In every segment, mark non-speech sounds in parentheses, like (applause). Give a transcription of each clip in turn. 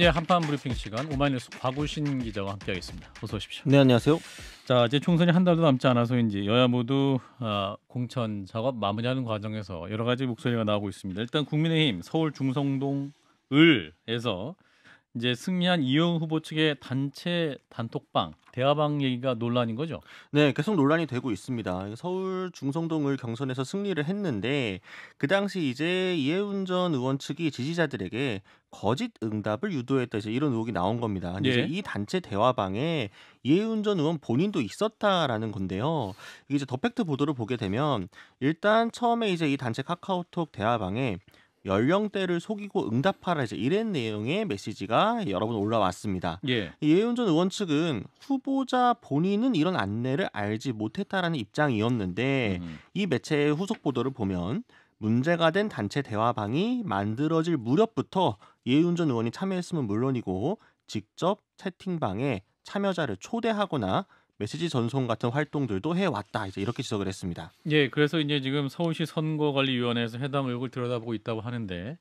예, 한판 브리핑 시간 오마이뉴스 곽우신 기자와 함께하겠습니다. 어서 오십시오. 네, 안녕하세요. 자, 이제 총선이 한 달도 남지 않아서인지 여야 모두 어, 공천 작업 마무리하는 과정에서 여러 가지 목소리가 나오고 있습니다. 일단 국민의힘 서울 중성동 을에서 이제 승리한 이영 후보 측의 단체 단톡방 대화방 얘기가 논란인 거죠? 네, 계속 논란이 되고 있습니다. 서울 중성동을 경선에서 승리를 했는데 그 당시 이제 이해운 전 의원 측이 지지자들에게 거짓 응답을 유도했다 이제 이런 의혹이 나온 겁니다. 근데 예. 이제 네. 이 단체 대화방에 이해운 전 의원 본인도 있었다라는 건데요. 이게 이제 더 팩트 보도를 보게 되면 일단 처음에 이제 이 단체 카카오톡 대화방에 연령대를 속이고 응답하라 이제 이런 내용의 메시지가 여러 분 올라왔습니다. 예. 예윤전 의원 측은 후보자 본인은 이런 안내를 알지 못했다라는 입장이었는데 음. 이 매체의 후속 보도를 보면 문제가 된 단체 대화방이 만들어질 무렵부터 예윤전 의원이 참여했으면 물론이고 직접 채팅방에 참여자를 초대하거나 메시지 전송 같은 활동들도 해왔다 이제 이렇게 지적을 했습니다. 예, 그래서 이제 지금 서울시 선거관리위원회에서 해당 의혹을 들여다보고 있다고 하는데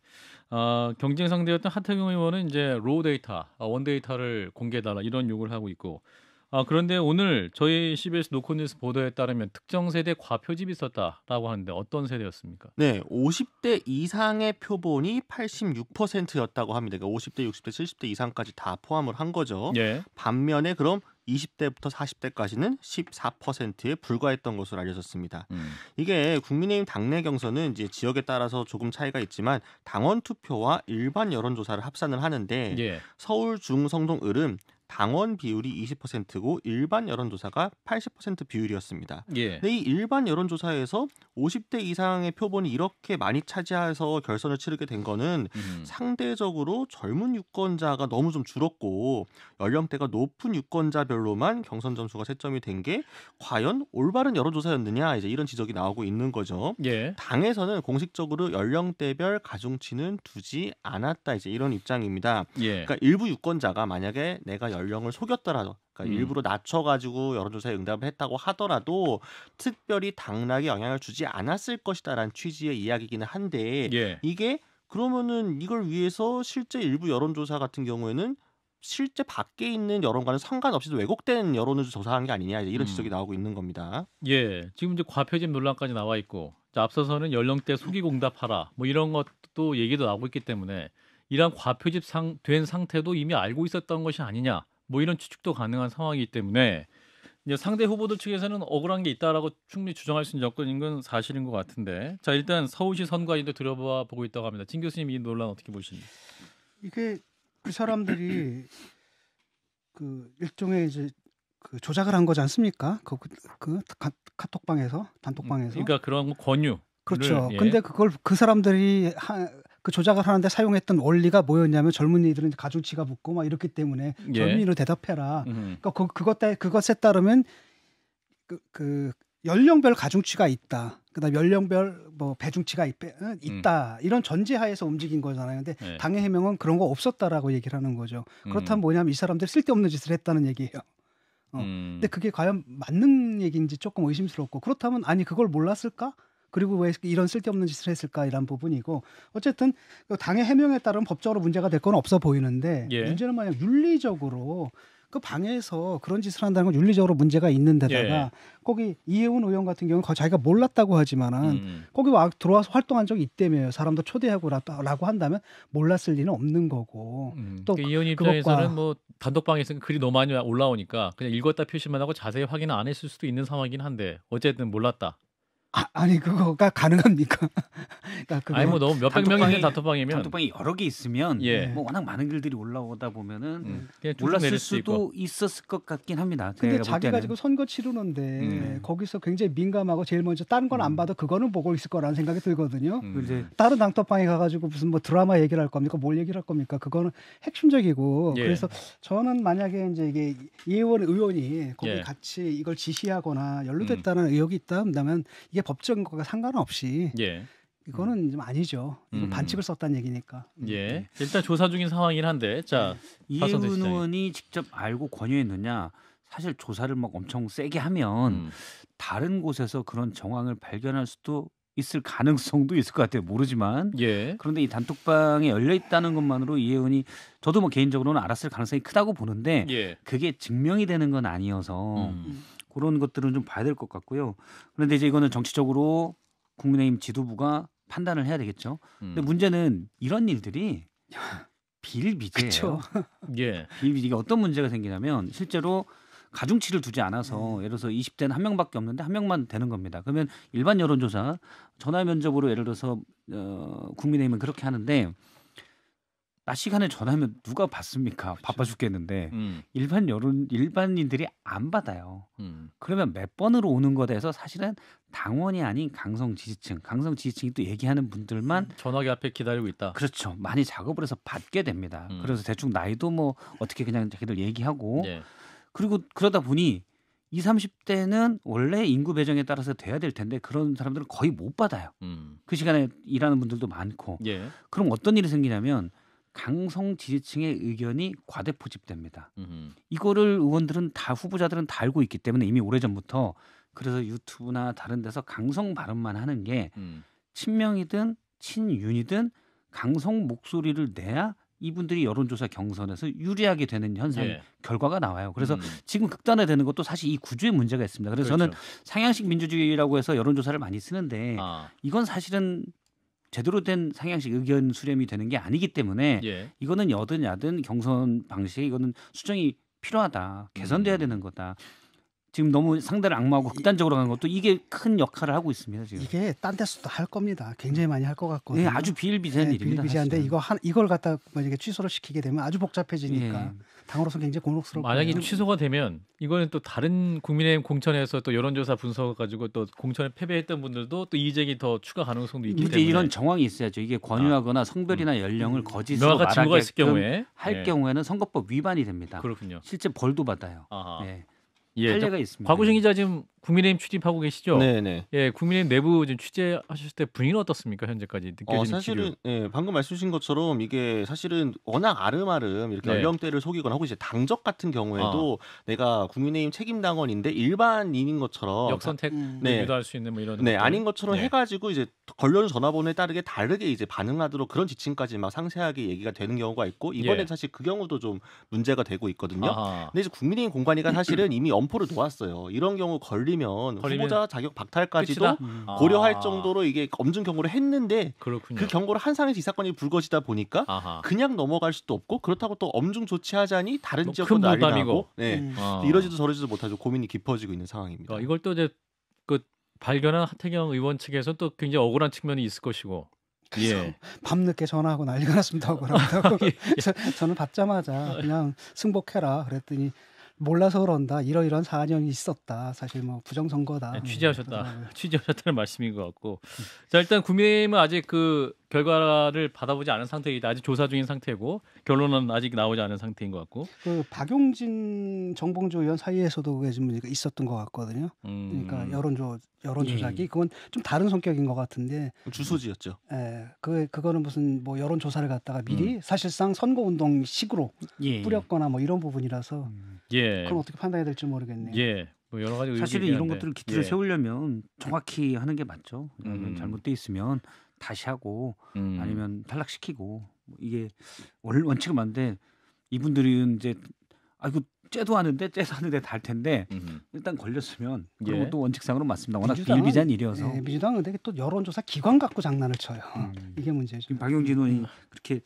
어, 경쟁 상대였던 하태경 의원은 이제 로우 데이터, 원 데이터를 공개해달라 이런 요구를 하고 있고 아, 그런데 오늘 저희 CBS 노코뉴스 보도에 따르면 특정 세대 과표집이 있었다라고 하는데 어떤 세대였습니까? 네, 50대 이상의 표본이 86%였다고 합니다. 그러니까 50대, 60대, 70대 이상까지 다 포함을 한 거죠. 예. 반면에 그럼 20대부터 40대까지는 14%에 불과했던 것으로 알려졌습니다. 음. 이게 국민의힘 당내 경선은 이제 지역에 따라서 조금 차이가 있지만 당원 투표와 일반 여론조사를 합산을 하는데 예. 서울 중성동 을은 당원 비율이 20%고 일반 여론조사가 80% 비율이었습니다. 예. 근데 이 일반 여론조사에서 50대 이상의 표본이 이렇게 많이 차지해서 결선을 치르게 된 거는 음. 상대적으로 젊은 유권자가 너무 좀 줄었고 연령대가 높은 유권자별로만 경선 점수가 세점이 된 게 과연 올바른 여론조사였느냐 이제 이런 지적이 나오고 있는 거죠. 예. 당에서는 공식적으로 연령대별 가중치는 두지 않았다 이제 이런 입장입니다. 예. 그러니까 일부 유권자가 만약에 내가 연령을 속였더라도 그러니까 음. 일부러 낮춰가지고 여론조사에 응답을 했다고 하더라도 특별히 당락에 영향을 주지 않았을 것이다라는 취지의 이야기기는 이 한데 예. 이게 그러면은 이걸 위해서 실제 일부 여론조사 같은 경우에는 실제 밖에 있는 여론과는 상관없이도 왜곡된 여론을 조사한 게 아니냐 이런 음. 지적이 나오고 있는 겁니다. 예, 지금 이제 과표집 논란까지 나와 있고 앞서서는 연령대 속이공답하라 뭐 이런 것도 얘기도 나오고 있기 때문에 이러한 과표집 상, 된 상태도 이미 알고 있었던 것이 아니냐 뭐 이런 추측도 가능한 상황이기 때문에 이제 상대 후보들 측에서는 억울한 게 있다라고 충분히 주장할 수 있는 여건인 건 사실인 것 같은데 자 일단 서울시 선관위도 들어봐 보고 있다고 합니다. 진 교수님 이 논란 어떻게 보십니까? 이게 그 사람들이 그 일종의 이제 그 조작을 한 거지 않습니까? 그, 그, 그 카, 톡방에서 단톡방에서 음, 그러니까 그런 권유 그렇죠. 예. 근데 그걸 그 사람들이 하, 그 조작을 하는데 사용했던 원리가 뭐였냐면 젊은이들은 가중치가 붙고 막 이렇기 때문에 예. 젊은이로 대답해라. 음. 그러니까 그, 그것 그것에 따르면 그, 그 연령별 가중치가 있다. 그다음 연령별 뭐 배중치가 있, 있다. 음. 이런 전제하에서 움직인 거잖아요. 근데 네. 당의 해명은 그런 거 없었다라고 얘기를 하는 거죠. 그렇다면 음. 뭐냐면 이 사람들 쓸데없는 짓을 했다는 얘기예요. 어. 음. 근데 그게 과연 맞는 얘기인지 조금 의심스럽고 그렇다면 아니 그걸 몰랐을까? 그리고 왜 이런 쓸데없는 짓을 했을까 이런 부분이고 어쨌든 그 당의 해명에 따른 법적으로 문제가 될 건 없어 보이는데 예. 문제는 만약 윤리적으로 그 방에서 그런 짓을 한다는 건 윤리적으로 문제가 있는 데다가 예. 거기 이혜훈 의원 같은 경우는 자기가 몰랐다고 하지만은 음, 음. 거기 와 들어와서 활동한 적이 있대며 사람도 초대하고라고 한다면 몰랐을 리는 없는 거고 음. 음. 또 그러니까 이혜훈 입장에서는 뭐 단독방에서는 글이 너무 많이 올라오니까 그냥 읽었다 표시만 하고 자세히 확인 을안 했을 수도 있는 상황이긴 한데 어쨌든 몰랐다 아, 니 그거가 가능합니까? (laughs) 그러니까 아니 뭐 너무 몇백 명인데 단톡방이면 단톡방이 여러 개 있으면 예. 뭐 워낙 많은 글들이 올라오다 보면은 음. 몰랐을 수도 있고. 있었을 것 같긴 합니다. 근데 자기가 지금 선거 치르는데 음. 거기서 굉장히 민감하고 제일 먼저 다른 건안 음. 봐도 그거는 보고 있을 거라는 생각이 들거든요. 음. 다른 단톡방에 가가지고 무슨 뭐 드라마 얘기를 할 겁니까? 뭘 얘기를 할 겁니까? 그거는 핵심적이고 예. 그래서 저는 만약에 이제 이게 예원 의원이 거기 예. 같이 이걸 지시하거나 연루됐다는 음. 의혹이 있다 한다면 이게 법적인 것과 상관없이 예. 이거는 좀 아니죠. 음. 반칙을 썼다는 얘기니까. 예. 일단 조사 중인 상황이긴 한데 자 네. 이해훈 의원이 직접 알고 권유했느냐? 사실 조사를 막 엄청 세게 하면 음. 다른 곳에서 그런 정황을 발견할 수도 있을 가능성도 있을 것 같아요. 모르지만. 예. 그런데 이 단톡방에 열려 있다는 것만으로 이혜원이 저도 뭐 개인적으로는 알았을 가능성이 크다고 보는데 예. 그게 증명이 되는 건 아니어서 음. 그런 것들은 좀 봐야 될 것 같고요. 그런데 이제 이거는 정치적으로 국민의힘 지도부가 판단을 해야 되겠죠. 음. 근데 문제는 이런 일들이 비일비재예요. (laughs) 예. 비일비재 이게 어떤 문제가 생기냐면 실제로 가중치를 두지 않아서 음. 예를 들어서 20대는 한 명밖에 없는데 한 명만 되는 겁니다. 그러면 일반 여론조사 전화 면접으로 예를 들어서 어, 국민의힘은 그렇게 하는데 낮 시간에 전화하면 누가 받습니까? 그렇 바빠 죽겠는데 음. 일반 여론 일반인들이 안 받아요. 음. 그러면 몇 번으로 오는 거에 대해서 사실은 당원이 아닌 강성 지지층, 강성 지지층이 또 얘기하는 분들만 음. 전화기 앞에 기다리고 있다. 그렇죠. 많이 작업을 해서 받게 됩니다. 음. 그래서 대충 나이도 뭐 어떻게 그냥 자기들 얘기하고 네. 그리고 그러다 보니 이 삼십 대는 원래 인구 배정에 따라서 돼야 될 텐데 그런 사람들은 거의 못 받아요. 음. 그 시간에 일하는 분들도 많고. 예. 그럼 어떤 일이 생기냐면 강성 지지층의 의견이 과대포집됩니다. 음흠. 이거를 의원들은 다 후보자들은 다 알고 있기 때문에 이미 오래전부터 그래서 유튜브나 다른 데서 강성 발언만 하는 게 음. 친명이든 친윤이든 강성 목소리를 내야 이분들이 여론조사 경선에서 유리하게 되는 현상 예. 결과가 나와요. 그래서 음. 지금 극단화되는 것도 사실 이 구조의 문제가 있습니다. 그래서 그렇죠. 저는 상향식 민주주의라고 해서 여론조사를 많이 쓰는데 아. 이건 사실은 제대로 된 상향식 의견 수렴이 되는 게 아니기 때문에 예. 이거는 여든 야든 경선 방식 이거는 수정이 필요하다 개선돼야 음. 되는 거다 지금 너무 상대를 악마하고 극단적으로 간 것도 이게 큰 역할을 하고 있습니다. 지금 이게 딴 데서도 할 겁니다. 굉장히 많이 할 것 같거든요. 네, 아주 비일비재한 네, 일입니다. 비일비재한데 이거 한 이걸 갖다 만약에 취소를 시키게 되면 아주 복잡해지니까 네. 당으로서 굉장히 곤혹스럽고 만약에 취소가 되면 이거는 또 다른 국민의힘 공천에서 또 여론조사 분석 가지고 또 공천에 패배했던 분들도 또 이의제기 더 추가 가능성도 있기 때문에 이런 정황이 있어야죠. 이게 권유하거나 아. 성별이나 음. 연령을 거짓으로 말하게끔 경우에. 할 네. 경우에는 선거법 위반이 됩니다. 그렇군요. 실제 벌도 받아요. 아하. 네. 예, 판례가 있습니다. 곽우신 기자 지금 국민의힘 출입하고 계시죠? 네네. 네. 예, 국민의힘 내부 지금 취재하셨을 때 분위기는 어떻습니까? 현재까지 느껴지는 어, 사실은 예, 방금 말씀하신 것처럼 이게 사실은 워낙 아름아름 이렇게 네. 연령대를 속이거나 혹은 이제 당적 같은 경우에도 아. 내가 국민의힘 책임 당원인데 일반인인 것처럼 역선택 음. 네. 유도할 수 있는 뭐 이런 네, 아닌 것처럼 네. 해가지고 이제 걸려는 전화번호에 따르게 다르게 이제 반응하도록 그런 지침까지 막 상세하게 얘기가 되는 경우가 있고 이번에 예. 사실 그 경우도 좀 문제가 되고 있거든요. 아하. 근데 이제 국민의힘 공관위가 사실은 이미 엄포를 놓았어요. 이런 경우 걸리 걸리면, 걸리면 후보자 자격 박탈까지도 끝 음. 아. 고려할 아. 정도로 이게 엄중 경고를 했는데 그 경고를 한 상에서 이 사건이 불거지다 보니까 그냥 넘어갈 수도 없고 그렇다고 또 엄중 조치하자니 다른 뭐 지역도 난리 나고 네. 음. 아. 이러지도 저러지도 못하죠. 고민이 깊어지고 있는 상황입니다. 그러니까 이걸 또 이제 그 발견한 하태경 의원 측에서 또 굉장히 억울한 측면이 있을 것이고 예. 밤늦게 전화하고 난리가 났습니다. 하고 (laughs) 예. 저, 저는 받자마자 그냥 승복해라 그랬더니 몰라서 그런다. 이러이러한 사안이 있었다. 사실 뭐 부정선거다. 네, 뭐 취재하셨다. 네. (laughs) 취재하셨다는 말씀인 것 같고. 자 일단 국민의힘은 아직 그 결과를 받아보지 않은 상태이다. 아직 조사 중인 상태고 결론은 아직 나오지 않은 상태인 것 같고. 그 박용진 정봉주 의원 사이에서도 그게 좀 있었던 것 같거든요. 그러니까 음. 그러니까 여론조 여론조작이 예. 음. 그건 좀 다른 성격인 것 같은데. 그 주소지였죠. 예, 그 그거는 무슨 뭐 여론조사를 갖다가 미리 음. 사실상 선거운동식으로 예. 뿌렸거나 뭐 이런 부분이라서. 음. 예. 그럼 어떻게 판단해야 될지 모르겠네요. 예. 뭐 여러 가지 사실은 이런 것들을 기틀을 예. 세우려면 정확히 하는 게 맞죠. 그러니까 음. 잘못돼 있으면 다시 하고 음. 아니면 탈락시키고 뭐 이게 원, 원칙은 맞는데 이분들은 이제 아이고 째도 하는데 째서 하는데 다달 텐데 음. 일단 걸렸으면 그리고 예. 또 원칙상으로 맞습니다. 워낙 비일비재한 일이어서 예, 민주당은 되게 또 여론조사 기관 갖고 장난을 쳐요. 음. 이게 문제죠. 박용진 의원이 음. 그렇게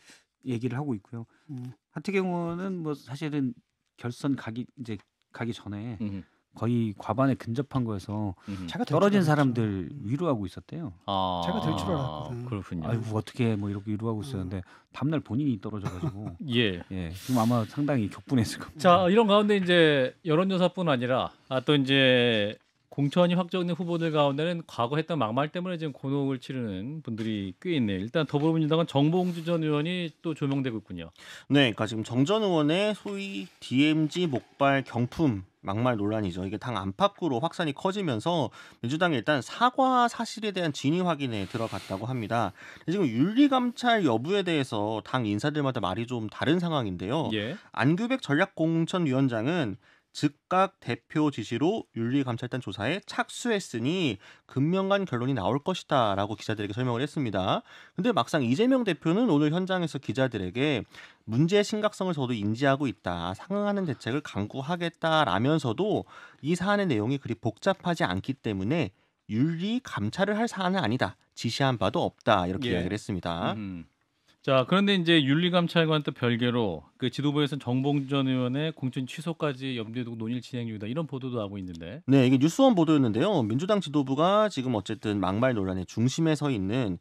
얘기를 하고 있고요. 음. 하태경 의원은 뭐 사실은 결선 가기 이제 가기 전에 음. 거의 과반에 근접한 거에서 음. 제가 떨어진 사람들 위로하고 있었대요. 아~ 제가 될줄 알았거든. 그렇군요. 아이고 어떻게 뭐 이렇게 위로하고 있었는데 음. 다음날 본인이 떨어져가지고 (laughs) 예. 예 지금 아마 상당히 격분했을 겁니다. 자 이런 가운데 이제 여론조사뿐 아니라 아, 또 이제 공천이 확정된 후보들 가운데는 과거 했던 막말 때문에 지금 곤혹을 치르는 분들이 꽤 있네요. 일단 더불어민주당은 정봉주 전 의원이 또 조명되고 있군요. 네, 그러니까 지금 정 전 의원의 소위 DMZ 목발 경품 막말 논란이죠. 이게 당 안팎으로 확산이 커지면서 민주당이 일단 사과 사실에 대한 진위 확인에 들어갔다고 합니다. 지금 윤리감찰 여부에 대해서 당 인사들마다 말이 좀 다른 상황인데요. 예. 안규백 전략공천위원장은 즉각 대표 지시로 윤리감찰단 조사에 착수했으니 금명간 결론이 나올 것이다 라고 기자들에게 설명을 했습니다. 근데 막상 이재명 대표는 오늘 현장에서 기자들에게 문제의 심각성을 저도 인지하고 있다. 상응하는 대책을 강구하겠다라면서도 이 사안의 내용이 그리 복잡하지 않기 때문에 윤리 감찰을 할 사안은 아니다. 지시한 바도 없다. 이렇게 예. 이야기를 했습니다. 음. 자, 그런데 이제 윤리감찰관 또 별개로 그 지도부에서는 정봉전 의원의 공천 취소까지 염두에 두고 논의를 진행 중이다 이런 보도도 나오고 있는데. 네, 이게 뉴스원 보도였는데요. 민주당 지도부가 지금 어쨌든 막말 논란의 중심에 서 있는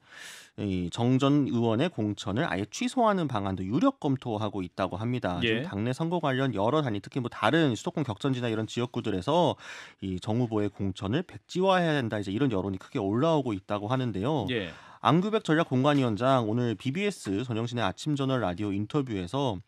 이 정전 의원의 공천을 아예 취소하는 방안도 유력 검토하고 있다고 합니다. 예. 당내 선거 관련 여러 단위 특히 뭐 다른 수도권 격전지나 이런 지역구들에서 이정 후보의 공천을 백지화해야 된다 이제 이런 여론이 크게 올라오고 있다고 하는데요. 예. 안규백 전략공관위원장 오늘 BBS 전영신의 아침저널 라디오 인터뷰에서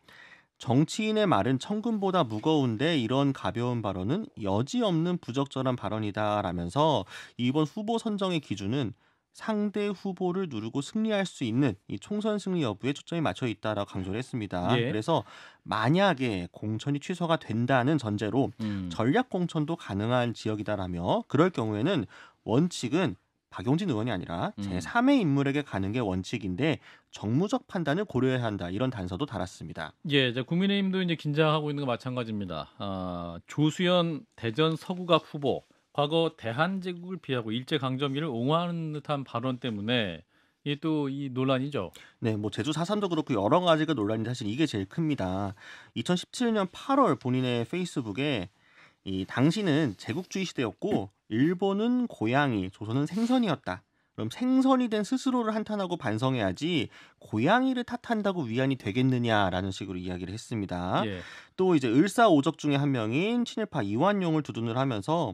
정치인의 말은 청금보다 무거운데 이런 가벼운 발언은 여지없는 부적절한 발언이다라면서 이번 후보 선정의 기준은 상대 후보를 누르고 승리할 수 있는 이 총선 승리 여부에 초점이 맞춰 있다라고 강조를 했습니다. 예. 그래서 만약에 공천이 취소가 된다는 전제로 음. 전략 공천도 가능한 지역이다라며 그럴 경우에는 원칙은 박용진 의원이 아니라 제3의 음. 인물에게 가는 게 원칙인데 정무적 판단을 고려해야 한다 이런 단서도 달았습니다. 예, 이제 국민의힘도 이제 긴장하고 있는 거 마찬가지입니다. 어, 조수연 대전 서구갑 후보 과거 대한제국을 비하고 일제 강점기를 옹호하는 듯한 발언 때문에 이게 또 이 논란이죠. 네, 뭐 제주 4.3도 그렇고 여러 가지가 논란이 사실 이게 제일 큽니다. 2017년 8월 본인의 페이스북에 이 당시는 제국주의 시대였고 일본은 고양이, 조선은 생선이었다. 그럼 생선이 된 스스로를 한탄하고 반성해야지 고양이를 탓한다고 위안이 되겠느냐라는 식으로 이야기를 했습니다. 예. 또 이제 을사오적 중에 한 명인 친일파 이완용을 두둔을 하면서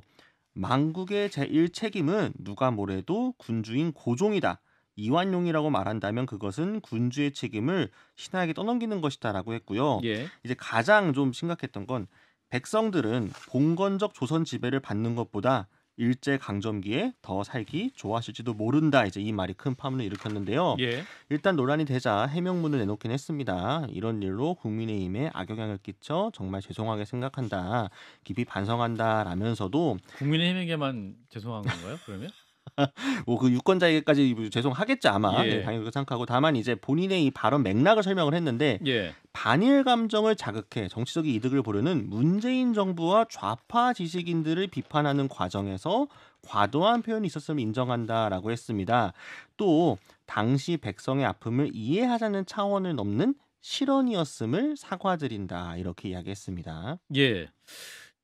망국의 제1책임은 누가 뭐래도 군주인 고종이다. 이완용이라고 말한다면 그것은 군주의 책임을 신하에게 떠넘기는 것이다라고 했고요. 예. 이제 가장 좀 심각했던 건 백성들은 봉건적 조선 지배를 받는 것보다 일제 강점기에 더 살기 좋아하실지도 모른다. 이제 이 말이 큰 파문을 일으켰는데요. 예. 일단 논란이 되자 해명문을 내놓긴 했습니다. 이런 일로 국민의힘에 악영향을 끼쳐 정말 죄송하게 생각한다. 깊이 반성한다라면서도 국민의힘에게만 죄송한 건가요? 그러면? (laughs) (laughs) 뭐그 유권자에게까지 뭐 죄송하겠지 아마 예. 네, 당연히 그렇게 생각하고 다만 이제 본인의 이 발언 맥락을 설명을 했는데 예. 반일 감정을 자극해 정치적인 이득을 보려는 문재인 정부와 좌파 지식인들을 비판하는 과정에서 과도한 표현이 있었음을 인정한다라고 했습니다. 또 당시 백성의 아픔을 이해하자는 차원을 넘는 실언이었음을 사과드린다 이렇게 이야기했습니다. 예.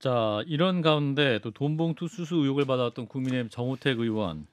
자, 이런 가운데 또 돈봉투 수수 의혹을 받아왔던 국민의힘 정호택 의원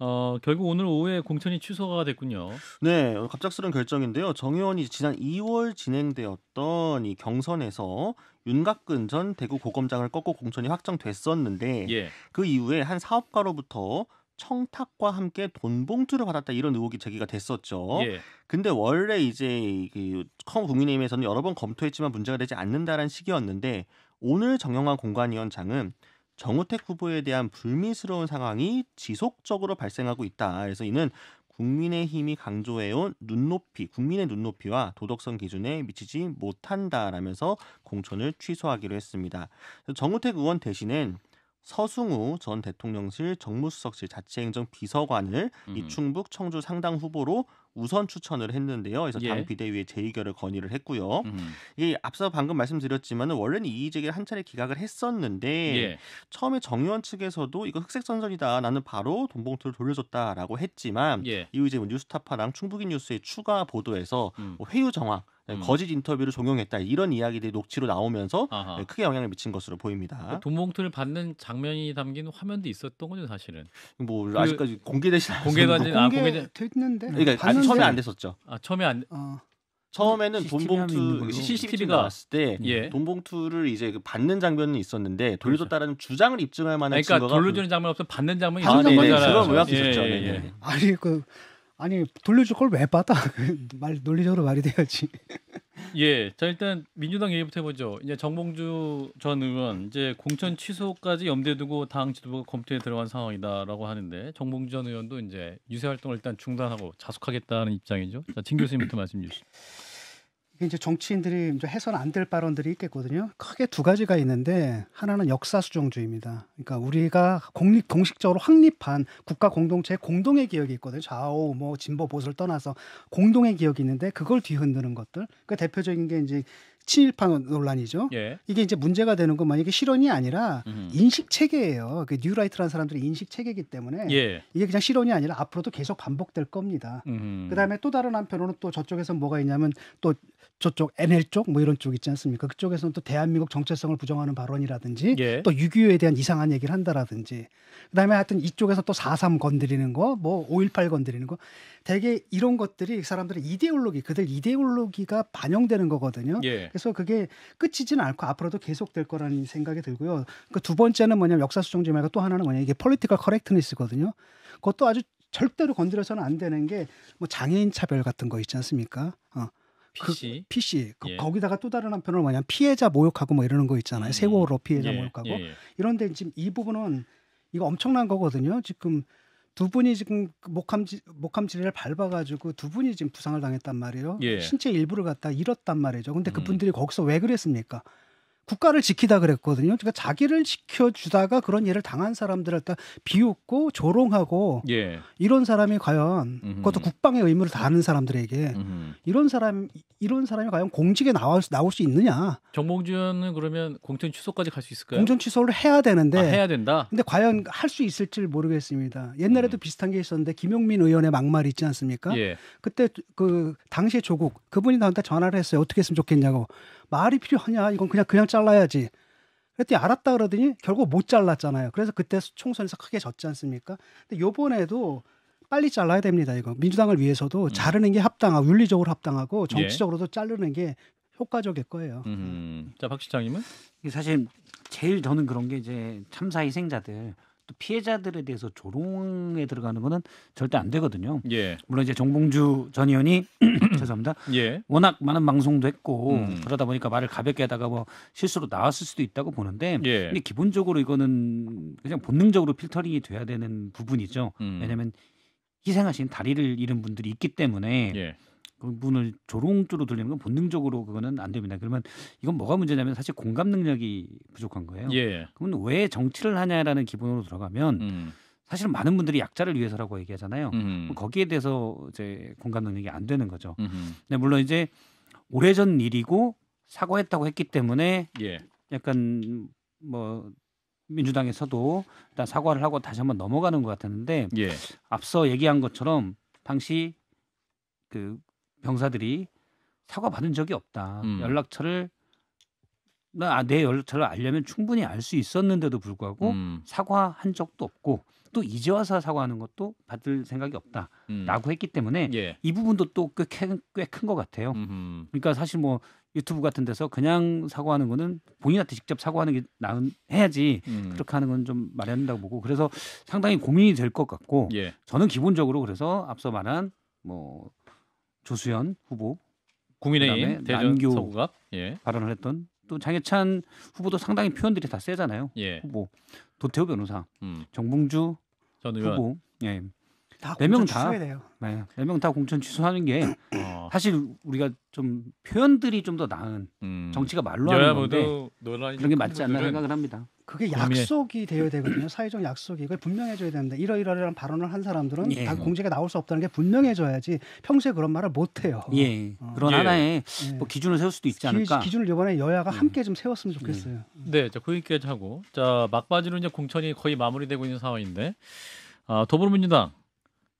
어, 결국 오늘 오후에 공천이 취소가 됐군요. 네, 갑작스런 결정인데요. 정 의원이 지난 2월 진행되었던 이 경선에서 윤곽근전 대구 고검장을 꺾고 공천이 확정됐었는데 예. 그 이후에 한 사업가로부터 청탁과 함께 돈봉투를 받았다 이런 의혹이 제기가 됐었죠. 예. 근데 원래 이제 그 국민의힘에서는 여러 번 검토했지만 문제가 되지 않는다라는 식이었는데 오늘 정영환 공관위원장은 정우택 후보에 대한 불미스러운 상황이 지속적으로 발생하고 있다. 그래서 이는 국민의힘이 강조해온 눈높이, 국민의 눈높이와 도덕성 기준에 미치지 못한다라면서 공천을 취소하기로 했습니다. 정우택 의원 대신엔 서승우 전 대통령실 정무수석실 자치행정 비서관을 이 음. 충북 청주 상당 후보로 우선 추천을 했는데요. 그래서 당 예. 비대위에 재의결을 건의를 했고요. 음. 이게 앞서 방금 말씀드렸지만 원래는 이의제기를 한 차례 기각을 했었는데 예. 처음에 정의원 측에서도 이거 흑색 선전이다. 나는 바로 돈봉투를 돌려줬다라고 했지만 예. 이후 이제 뭐 뉴스타파랑 충북인 뉴스의 추가 보도에서 음. 뭐 회유 정황 네, 음. 거짓 인터뷰를 종용했다 이런 이야기들이 녹취로 나오면서 아하. 네, 크게 영향을 미친 것으로 보입니다. 돈봉투를 그러니까 받는 장면이 담긴 화면도 있었던 거죠 사실은. 뭐 그 아직까지 공개되지 않았 공개되지 아, 공개는데 그러니까 음, 처음에 안 네. 됐었죠. 아 처음에 안 어. 처음에는 돈봉투 그 CCTV가 왔을때 예. 돈봉투를 이제 그 받는 장면은 있었는데 그렇죠. 돌려줬 다라는 주장을 입증할 만한 그러니까 증거가 돌려주는 장면 없으면 받는 장면이 아, 있었던 거잖아요. 그런 의학었죠 예, 예, 예. 아니 그 아니 돌려줄 걸 왜 받아? (laughs) 말 논리적으로 말이 돼야지. (laughs) 예, 자 일단 민주당 얘기부터 해보죠. 이제 정봉주 전 의원 이제 공천 취소까지 염두에 두고 당 지도부가 검토에 들어간 상황이다라고 하는데 정봉주 전 의원도 이제 유세 활동을 일단 중단하고 자숙하겠다는 입장이죠. 자, 진 교수님부터 말씀 주시죠. 이게 이제 정치인들이 이제 해서는 안 될 발언들이 있겠거든요. 크게 두 가지가 있는데 하나는 역사 수정주의입니다. 그러니까 우리가 공립 공식적으로 확립한 국가 공동체의 공동의 기억이 있거든요. 좌우 뭐 진보 보수를 떠나서 공동의 기억이 있는데 그걸 뒤흔드는 것들. 그 그러니까 대표적인 게 이제 친일파 논란이죠. 예. 이게 이제 문제가 되는 건 만약에 실언이 아니라 음. 인식 체계예요. 그 뉴라이트라는 사람들의 인식 체계이기 때문에 예. 이게 그냥 실언이 아니라 앞으로도 계속 반복될 겁니다. 음. 그다음에 또 다른 한편으로는 또 저쪽에서 뭐가 있냐면 또 저쪽 NL 쪽 뭐 이런 쪽 있지 않습니까? 그쪽에서는 또 대한민국 정체성을 부정하는 발언이라든지 예. 또유교에 대한 이상한 얘기를 한다라든지 그다음에 하여튼 이쪽에서 또 4.3 건드리는 거뭐 5.18 건드리는 거 대개 뭐 이런 것들이 사람들의 이데올로기 그들 이데올로기가 반영되는 거거든요. 예. 그러니까 그래서 그게 끝이지는 않고 앞으로도 계속될 거라는 생각이 들고요. 그 두 번째는 뭐냐면 역사수정제 말고 또 하나는 뭐냐 이게 폴리티컬 커렉트니스거든요. 그것도 아주 절대로 건드려서는 안 되는 게 뭐 장애인 차별 같은 거 있지 않습니까? 어. 그 PC. 그 PC. 그 예. 거기다가 또 다른 한편으로 뭐냐 피해자 모욕하고 뭐 이러는 거 있잖아요. 음. 세월호 피해자 예. 모욕하고. 예. 예. 이런데 지금 이 부분은 이거 엄청난 거거든요. 지금 두 분이 지금 그 목함지 목함지를 밟아가지고 두 분이 지금 부상을 당했단 말이에요. 예. 신체 일부를 갖다 잃었단 말이죠. 근데 음. 그분들이 음. 거기서 왜 그랬습니까? 국가를 지키다 그랬거든요. 그러니까 자기를 지켜주다가 그런 일을 당한 사람들을 다 비웃고 조롱하고 예. 이런 사람이 과연 음흠. 그것도 국방의 의무를 다하는 사람들에게 음흠. 이런 사람 이런 사람이 과연 공직에 나올 수, 나올 수 있느냐? 정봉준은 그러면 공천 취소까지 갈 수 있을까요? 공천 취소를 해야 되는데 아, 해야 된다. 근데 과연 할 수 있을지 모르겠습니다. 옛날에도 음. 비슷한 게 있었는데 김용민 의원의 막말이 있지 않습니까? 예. 그때 그 당시에 조국 그분이 나한테 전화를 했어요. 어떻게 했으면 좋겠냐고. 말이 필요하냐 이건 그냥 그냥 잘라야지. 그랬더니 알았다 그러더니 결국 못 잘랐잖아요. 그래서 그때 총선에서 크게 졌지 않습니까? 근데 요번에도 빨리 잘라야 됩니다. 이거 민주당을 위해서도 음. 자르는 게 합당하고 윤리적으로 합당하고 예. 정치적으로도 자르는 게 효과적일 거예요. 음. 자, 박 시장님은 사실 제일 저는 그런 게 이제 참사 희생자들 또 피해자들에 대해서 조롱에 들어가는 거는 절대 안 되거든요. 예. 물론 이제 정봉주 전 의원이 (clears throat) 죄송합니다. 예. 워낙 많은 방송도 했고 음. 그러다 보니까 말을 가볍게 하다가 뭐 실수로 나왔을 수도 있다고 보는데 예. 근데 기본적으로 이거는 그냥 본능적으로 필터링이 돼야 되는 부분이죠. 음. 왜냐하면 희생하신 다리를 잃은 분들이 있기 때문에 예. 그분을 조롱조로 돌리는 건 본능적으로 그거는 안 됩니다. 그러면 이건 뭐가 문제냐면 사실 공감 능력이 부족한 거예요. 예. 그러면 왜 정치를 하냐라는 기본으로 들어가면 음. 사실 많은 분들이 약자를 위해서라고 얘기하잖아요. 음. 거기에 대해서 이제 공감 능력이 안 되는 거죠. 음 물론 이제 오래전 일이고 사과했다고 했기 때문에 예. 약간 뭐 민주당에서도 일단 사과를 하고 다시 한번 넘어가는 것 같았는데 예. 앞서 얘기한 것처럼 당시 그 병사들이 사과 받은 적이 없다. 음. 연락처를 나내 아, 연락처를 알려면 충분히 알 수 있었는데도 불구하고 음. 사과한 적도 없고 또 이제 와서 사과하는 것도 받을 생각이 없다라고 음. 했기 때문에 예. 이 부분도 또 꽤 큰 것 같아요. 음흠. 그러니까 사실 뭐 유튜브 같은 데서 그냥 사과하는 거는 본인한테 직접 사과하는 게 나은 해야지 음. 그렇게 하는 건 좀 말이 안 된다고 보고 그래서 상당히 고민이 될 것 같고 예. 저는 기본적으로 그래서 앞서 말한 뭐 조수연 후보 국민의힘 대전 서구갑 예. 발언을 했던 또 장해찬 후보도 상당히 표현들이 다 세잖아요. 예. 후보 도태호 변호사, 음. 정봉주 전 의원. 후보 예. 네명 다 네 명다 네, 네 공천 취소하는 게 어. 사실 우리가 좀 표현들이 좀 더 나은 음. 정치가 말로 하는 건데 그런 게 맞지 않나 생각을 합니다. 그게 약속이 되어야 그 되거든요. 사회적 약속이 이걸 분명해져야 되는데 이러이러한 발언을 한 사람들은 예. 공제에 나올 수 없다는 게 분명해져야지 평소에 그런 말을 못 해요. 예. 어. 그런 예. 하나의 예. 뭐 기준을 세울 수도 있지 않을까. 기, 준을 이번에 여야가 예. 함께 좀 세웠으면 좋겠어요. 예. 네, 자, 거기까지 그 하고 자 막바지로 이제 공천이 거의 마무리되고 있는 상황인데 아, 더불어민주당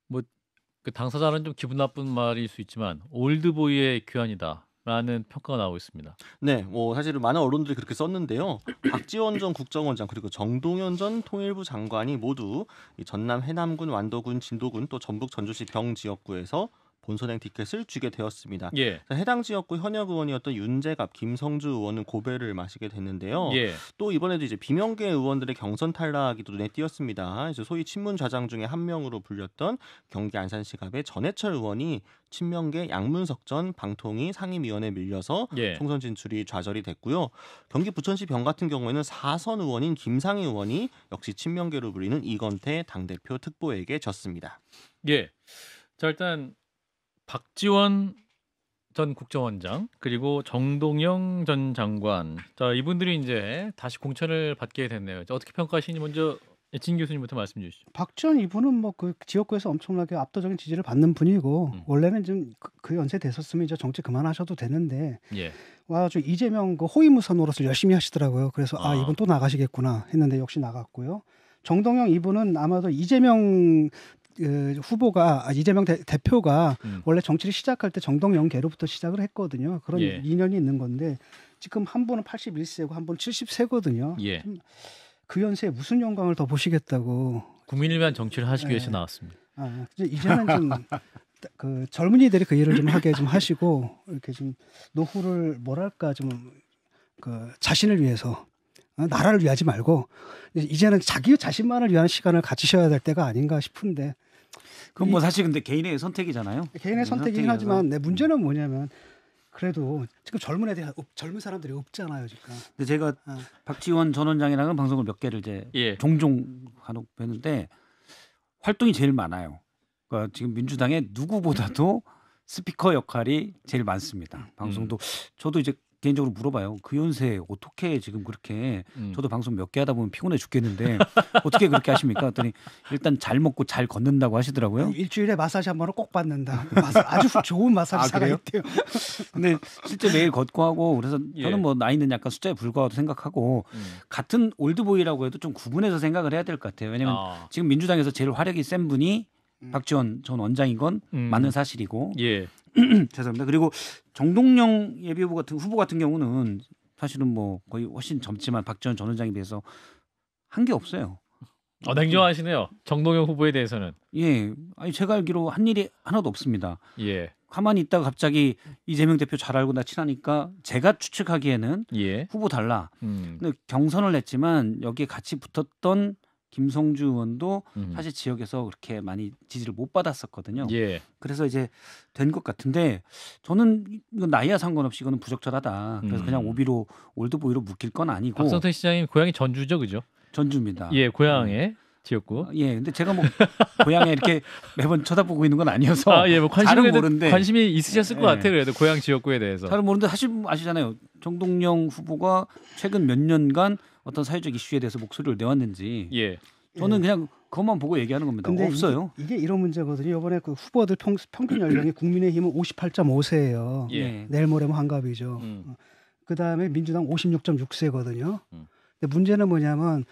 뭐그 당사자는 좀 기분 나쁜 말일 수 있지만 올드보이의 귀환이다. 라는 평가가 나오고 있습니다. 네, 뭐 사실은 많은 언론들이 그렇게 썼는데요. (clears throat) 박지원 전 국정원장 그리고 정동현 전 통일부 장관이 모두 이 전남 해남군 완도군 진도군 또 전북 전주시 병 지역구에서 본선행 티켓을 쥐게 되었습니다. 예. 해당 지역구 현역 의원이었던 윤재갑, 김성주 의원은 고배를 마시게 됐는데요. 예. 또 이번에도 이제 비명계 의원들의 경선 탈락이 눈에 띄었습니다. 이제 소위 친문 좌장 중에 한 명으로 불렸던 경기 안산시갑의 전해철 의원이 친명계 양문석 전 방통위 상임위원에 밀려서 예. 총선 진출이 좌절이 됐고요. 경기 부천시 병 같은 경우에는 4선 의원인 김상희 의원이 역시 친명계로 불리는 이건태 당대표 특보에게 졌습니다. 예. 자 일단 박지원 전 국정원장 그리고 정동영 전 장관 자 이분들이 이제 다시 공천을 받게 됐네요. 어떻게 평가하시니 먼저 진 교수님부터 말씀 주시죠. 박지원 이분은 뭐 그 지역구에서 엄청나게 압도적인 지지를 받는 분이고 음. 원래는 좀그 그 연세 됐었으면 이제 정치 그만하셔도 되는데 예. 와주 이재명 그호위무선 노릇을 열심히 하시더라고요. 그래서 아. 아 이분 또 나가시겠구나 했는데 역시 나갔고요. 정동영 이분은 아마도 이재명 그 후보가 아, 이재명 대, 표가 음. 원래 정치를 시작할 때 정동영 계로부터 시작을 했거든요. 그런 예. 인연이 있는 건데 지금 한 분은 81세고 한 분은 70세거든요. 예. 그 연세에 무슨 영광을 더 보시겠다고 국민을 위한 정치를 하시기 예. 위해서 네. 나왔습니다. 아, 이제는 좀그 (laughs) 젊은이들이 그 일을 좀 하게 좀 하시고 이렇게 좀 노후를 뭐랄까 좀그 자신을 위해서 어, 나라를 위하지 말고 이제는 자기 자신만을 위한 시간을 가지셔야 될 때가 아닌가 싶은데 그건 뭐 사실 근데 개인의 선택이잖아요. 개인의 선택이긴 하지만 내 음. 문제는 뭐냐면 그래도 지금 젊은 애들 젊은 사람들이 없잖아요, 지금. 근데 제가 아. 박지원 전 원장이랑은 방송을 몇 개를 이제 예. 종종 한고뵀는데 활동이 제일 많아요. 그러니까 지금 민주당의 누구보다도 스피커 역할이 제일 많습니다. 음. 방송도 음. 저도 이제 개인적으로 물어봐요. 그 연세 어떻게 지금 그렇게 음. 저도 방송 몇 개 하다 보면 피곤해 죽겠는데 어떻게 그렇게 하십니까? 했더니 일단 잘 먹고 잘 걷는다고 하시더라고요. 일주일에 마사지 한 번은 꼭 받는다. 아주 (laughs) 좋은 마사지사가 아, 있대요. (laughs) 근데 실제 매일 걷고 하고 그래서 예. 저는 뭐 나이는 약간 숫자에 불과하다고 생각하고 음. 같은 올드보이라고 해도 좀 구분해서 생각을 해야 될 것 같아요. 왜냐면 아. 지금 민주당에서 제일 화력이 센 분이 음. 박지원 전 원장인 건 음. 맞는 사실이고 예. (clears throat) 죄송합니다. 그리고 정동영 예비후보 같은 후보 같은 경우는 사실은 뭐 거의 훨씬 젊지만 박지원 전 원장에 비해서 한 게 없어요. 어, 냉정하시네요. 정동영 후보에 대해서는. 예. 아니 제가 알기로 한 일이 하나도 없습니다. 예. 가만히 있다가 갑자기 이재명 대표 잘 알고 나 친하니까 제가 추측하기에는 예. 후보 달라. 음. 근데 경선을 냈지만 여기에 같이 붙었던 김성주 의원도 음. 사실 지역에서 그렇게 많이 지지를 못 받았었거든요. 예. 그래서 이제 된 것 같은데 저는 이건 나이와 상관없이 이거는 부적절하다. 그래서 음. 그냥 오비로 올드보이로 묶일 건 아니고. 박성태 시장님 고향이 전주죠, 그죠? 전주입니다. 예, 고향에. 음. 지역구. 어, 예, 근데 제가 뭐 고향에 이렇게 (laughs) 매번 쳐다보고 있는 건 아니어서 아, 예, 뭐 관심이 모르는데 관심이 있으셨을 예, 것 같아요. 그래도 고향 지역구에 대해서. 잘 모르는데 사실 뭐 아시잖아요. 정동영 후보가 최근 몇 년간 어떤 사회적 이슈에 대해서 목소리를 내왔는지. 예. 저는 예. 그냥 그것만 보고 얘기하는 겁니다. 근데 없어요. 이게, 이게 이런 문제거든요. 이번에 그 후보들 평, 균 연령이 국민의힘은 58.5세예요. 예. 네. 내일 모레면 환갑이죠. 뭐 음. 어. 그 다음에 민주당 56.6세거든요. 음. 근데 문제는 뭐냐면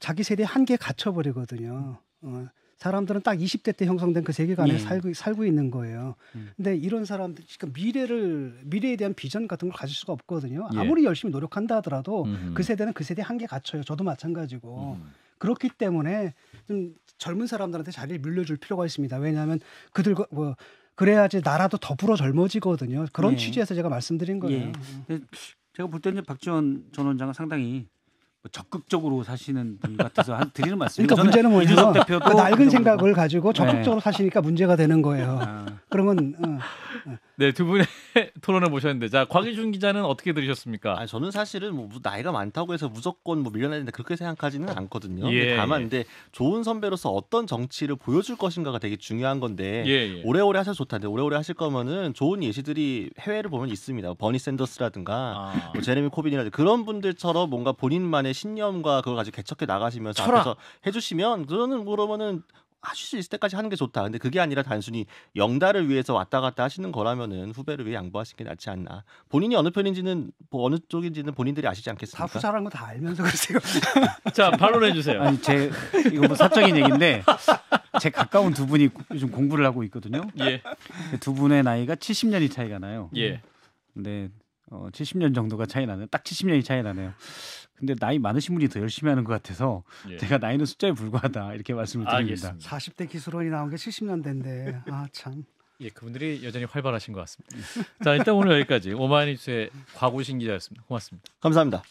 자기 세대 한계에 갇혀버리거든요. 어, 사람들은 딱 20대 때 형성된 그 세계관에 예. 살고, 살고 있는 거예요. 음. 근데 이런 사람들, 그러니까 미래를, 미래에 대한 비전 같은 걸 가질 수가 없거든요. 예. 아무리 열심히 노력한다 하더라도 음그 세대는 그 세대 한계 에 갇혀요. 저도 마찬가지고. 음. 그렇기 때문에 좀 젊은 사람들한테 자리를 물려줄 필요가 있습니다. 왜냐하면 그들과 그, 뭐, 그래야지 나라도 더불어 젊어지거든요. 그런 예. 취지에서 제가 말씀드린 거예요. 예. 음. 제가 볼 때는 박지원 전 원장은 상당히 뭐 적극적으로 사시는 분 같아서 한 드리는 말씀. 그러니까 문제는 뭐냐면 그 낡은 생각을 가지고 적극적으로 네. 사시니까 문제가 되는 거예요. 아. 그러면 어, 어. 네, 두 분의 (laughs) 토론을 모셨는데 자, 곽희준 기자는 어떻게 들으셨습니까? 아니, 저는 사실은 뭐 나이가 많다고 해서 무조건 뭐 밀려나야 된다 그렇게 생각하지는 않거든요. 예, 근데 예. 다만 예. 근데 좋은 선배로서 어떤 정치를 보여줄 것인가가 되게 중요한 건데 예, 예. 오래오래 하셔 도 좋다는데 오래오래 하실 거면은 좋은 예시들이 해외를 보면 있습니다. 뭐 버니 샌더스라든가 아. 뭐 제레미 코빈이라든가 그런 분들처럼 뭔가 본인만의 신념과 그걸 가지고 개척해 나가시면서 철학. 해주시면 그러는 그러면은 하실 수 있을 때까지 하는 게 좋다. 근데 그게 아니라 단순히 영달을 위해서 왔다 갔다 하시는 거라면은 후배를 위해 양보하시는 게 낫지 않나. 본인이 어느 편인지는 뭐 어느 쪽인지는 본인들이 아시지 않겠습니까? 다 후사라는 거다 알면서 그러세요. (laughs) 자 반론해 주세요. 아니 제 이거 뭐 사적인 얘기인데 제 가까운 두 분이 요즘 공부를 하고 있거든요. 예. 두 분의 나이가 70년이 차이가 나요. 예. 근데 어, 70년 정도가 차이 나는딱 70년이 차이 나네요. 근데 나이 많으신 분이 더 열심히 하는 것 같아서 예. 제가 나이는 숫자에 불과하다 이렇게 말씀을 드립니다. 알 40대 기술원이 나온 게 70년대인데 아 참. 예, 그분들이 여전히 활발하신 것 같습니다. 자, 일단 오늘 여기까지 오마이뉴스의 과고신 기자였습니다. 고맙습니다. 감사합니다.